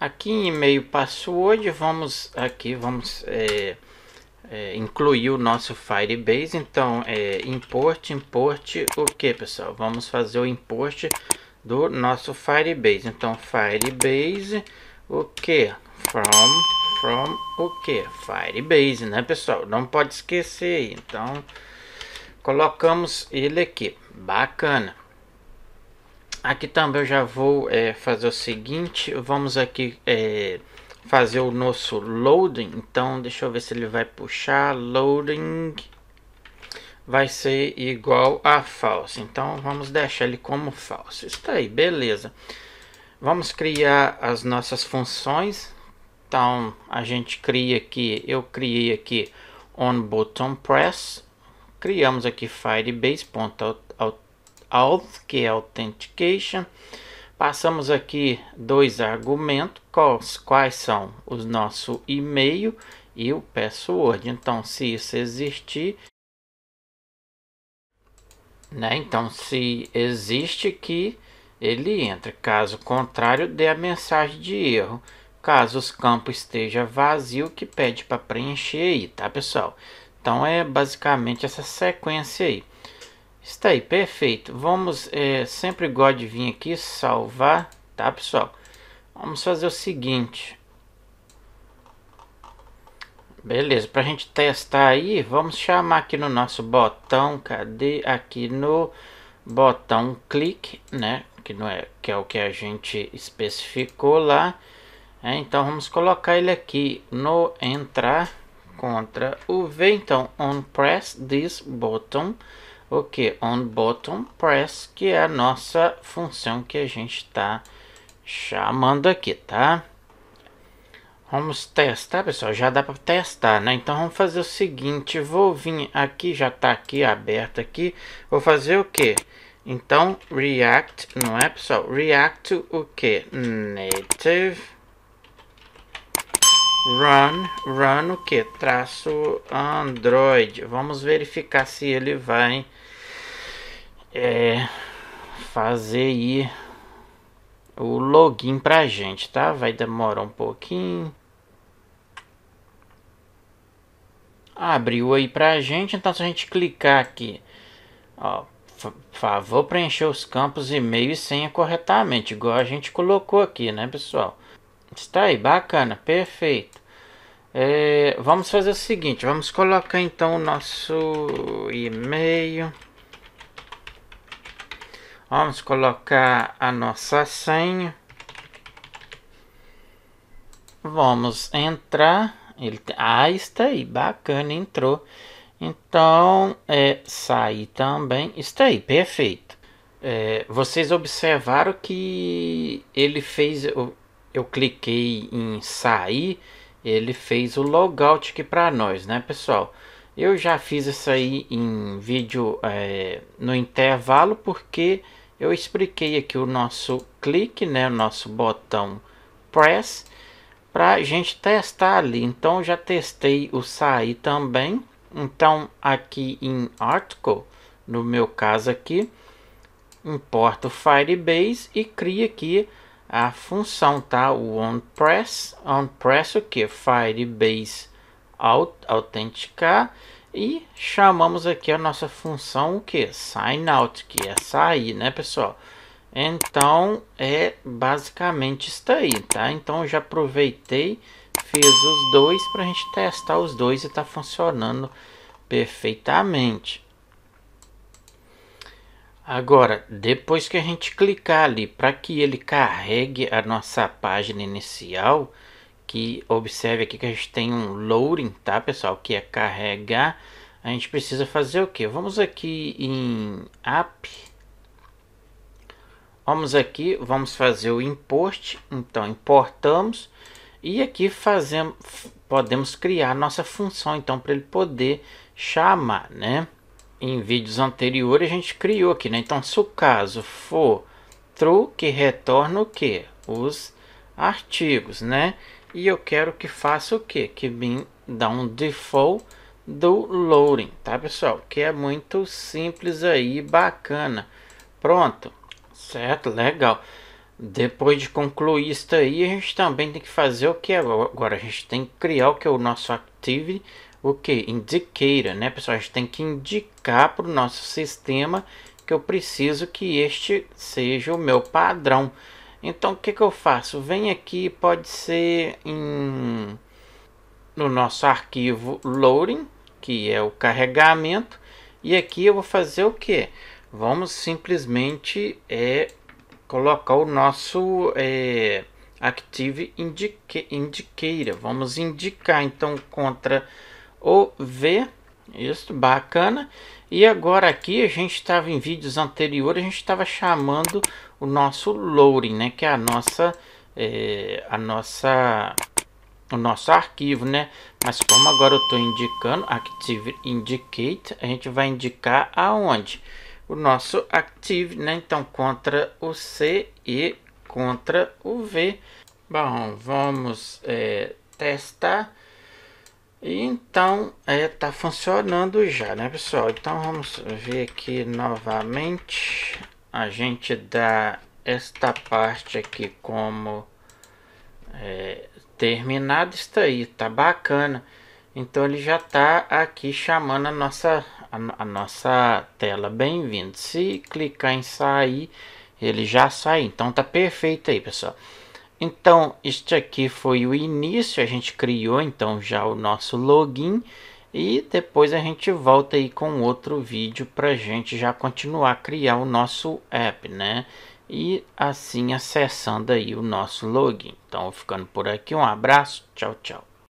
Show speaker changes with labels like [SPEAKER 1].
[SPEAKER 1] Aqui em e-mail password, vamos aqui, vamos é, é, incluir o nosso Firebase. Então, é, import, import, o que pessoal? Vamos fazer o import do nosso Firebase. Então, Firebase, o que? From, from, o que? Firebase, né pessoal? Não pode esquecer, então colocamos ele aqui, bacana. Aqui também eu já vou é, fazer o seguinte, vamos aqui é, fazer o nosso loading, então deixa eu ver se ele vai puxar, loading vai ser igual a false, então vamos deixar ele como falso, está aí, beleza. Vamos criar as nossas funções, então a gente cria aqui, eu criei aqui on button press, criamos aqui firebase.out auth, que é authentication. Passamos aqui dois argumentos, quais, quais são o nosso e-mail e o password. Então, se isso existir, né? Então, se existe que ele entra. Caso contrário, dê a mensagem de erro. Caso os campos esteja vazio, que pede para preencher aí, tá, pessoal? Então é basicamente essa sequência aí. Está aí, perfeito. Vamos, é, sempre gosto de vir aqui salvar, tá pessoal? Vamos fazer o seguinte. Beleza, para a gente testar aí, vamos chamar aqui no nosso botão, cadê? Aqui no botão clique, né? Que, não é, que é o que a gente especificou lá. É, então vamos colocar ele aqui no entrar contra o V. Então, on press this button o que? On button press, que é a nossa função que a gente está chamando aqui, tá? Vamos testar, pessoal. Já dá para testar, né? Então vamos fazer o seguinte, vou vir aqui, já está aqui aberto aqui. Vou fazer o que? Então react, não é, pessoal? React o que? Native run, run o que? Traço Android. Vamos verificar se ele vai é, fazer aí o login pra gente, tá? Vai demorar um pouquinho. Abriu aí pra gente, então se a gente clicar aqui, ó, favor preencher os campos e-mail e senha corretamente, igual a gente colocou aqui, né, pessoal? Está aí, bacana, perfeito. É, vamos fazer o seguinte, vamos colocar então o nosso e-mail. Vamos colocar a nossa senha. Vamos entrar. Ele, ah, está aí, bacana, entrou. Então, é, sair também. Está aí, perfeito. É, vocês observaram que ele fez eu cliquei em sair, ele fez o logout aqui para nós, né, pessoal? Eu já fiz isso aí em vídeo é, no intervalo, porque eu expliquei aqui o nosso clique, né, o nosso botão press, para a gente testar ali. Então, já testei o sair também. Então, aqui em article, no meu caso aqui, importa o Firebase e cria aqui a função tá o on press on press o que Firebase autenticar e chamamos aqui a nossa função o que sign out que é sair né pessoal então é basicamente isso aí tá então já aproveitei fiz os dois para a gente testar os dois e está funcionando perfeitamente Agora, depois que a gente clicar ali para que ele carregue a nossa página inicial, que observe aqui que a gente tem um loading, tá pessoal, que é carregar, a gente precisa fazer o que? Vamos aqui em app, vamos aqui, vamos fazer o import, então importamos e aqui fazemos, podemos criar nossa função então para ele poder chamar, né? em vídeos anteriores a gente criou aqui, né? Então, se o caso for true, que retorna o que? Os artigos, né? E eu quero que faça o que? Que me dá um default do loading, tá pessoal? Que é muito simples aí, bacana. Pronto, certo? Legal. Depois de concluir isso aí, a gente também tem que fazer o que agora? A gente tem que criar o que é o nosso Active o que? Indicator, né, pessoal? A gente tem que indicar para o nosso sistema que eu preciso que este seja o meu padrão. Então, o que, que eu faço? Vem aqui, pode ser em, no nosso arquivo loading, que é o carregamento. E aqui eu vou fazer o que? Vamos simplesmente é, colocar o nosso é, Active indique, Indicator. Vamos indicar, então, contra o V. Isso, bacana. E agora aqui a gente estava em vídeos anteriores, a gente estava chamando o nosso loading, né? Que é a nossa, é, a nossa, o nosso arquivo, né? Mas como agora eu estou indicando Active Indicate, a gente vai indicar aonde? O nosso Active, né? Então, contra o C e contra o V. Bom, vamos é, testar. E então, está é, tá funcionando já, né, pessoal? Então, vamos ver aqui novamente. A gente dá esta parte aqui como é, terminada. Está aí, tá bacana. Então, ele já está aqui chamando a nossa, a, a nossa tela. Bem-vindo. Se clicar em sair, ele já sai. Então, tá perfeito aí, pessoal. Então, este aqui foi o início, a gente criou então já o nosso login e depois a gente volta aí com outro vídeo para gente já continuar a criar o nosso app, né? E assim acessando aí o nosso login. Então, ficando por aqui, um abraço, tchau, tchau.